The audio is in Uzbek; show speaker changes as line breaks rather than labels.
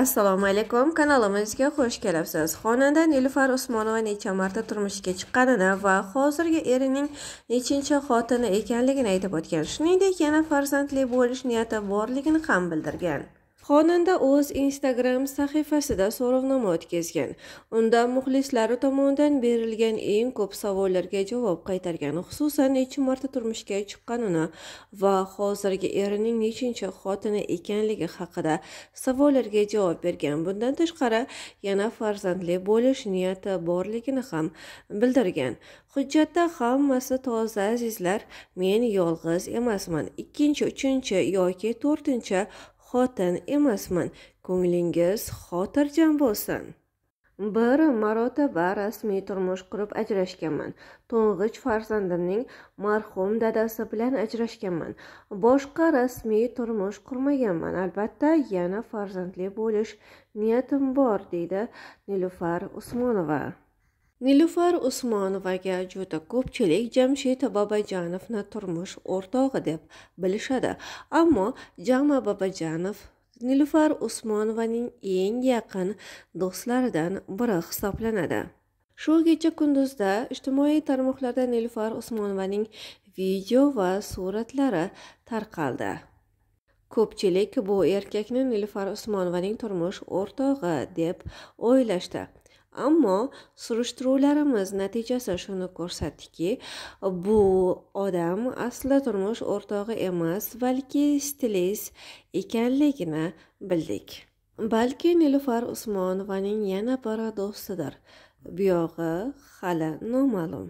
assalomu alaykum kanalimizga xush kelibsiz xonanda nilufar usmonova necha marta turmushga chiqqanini va hozirgi erining nechinchi xotini ekanligini aytib o'tgan shuningdek yana farzandli bo'lish niyati borligini ham bildirgan Xonanda o'z Instagram sahifasida so'rovnoma o'tkazgan. Unda muxlislari tomonidan berilgan eng ko'p savollarga javob qaytargan xususan necha marta turmushga chiqqanini va hozirgi erining nechinchi xotini ekanligi haqida savollarga javob bergan. Bundan tashqari, yana farzandli bo'lish niyati borligini ham bildirgan. Hujjatda hammasi toza azizlar, men yolg'iz emasman. 2, 3 yoki 4 xotin emasman ko'nglingiz xotirjam bo'lsin bir marotaba rasmiy turmush qurib ajrashganman to'ng'ich farzandimning marhum dadasi bilan ajrashganman boshqa rasmiy turmush qurmaganman albatta yana farzandli bo'lish niyatim bor deydi nilufar usmonova nilufar usmonovaga juda ko'pchilik jamshid bobojonovni turmush o'rtog'i deb bilishadi ammo jama bobojonov nilufar usmonovaning eng yaqin do'stlaridan biri hisoblanadi shu kecha kunduzda ijtimoiy tarmoqlarda nilufar usmonovaning video va suratlari tarqaldi ko'pchilik bu erkakni nilufar usmonovaning turmush o'rtog'i deb o'ylashdi ammo surishtiruvlarimiz natijasi shuni ko'rsatdiki bu odam aslida turmush o'rtog'i emas balki stilist ekanligini bildik balki nilufar usmonovaning yana bir do'stidir buyog'i hali noma'lum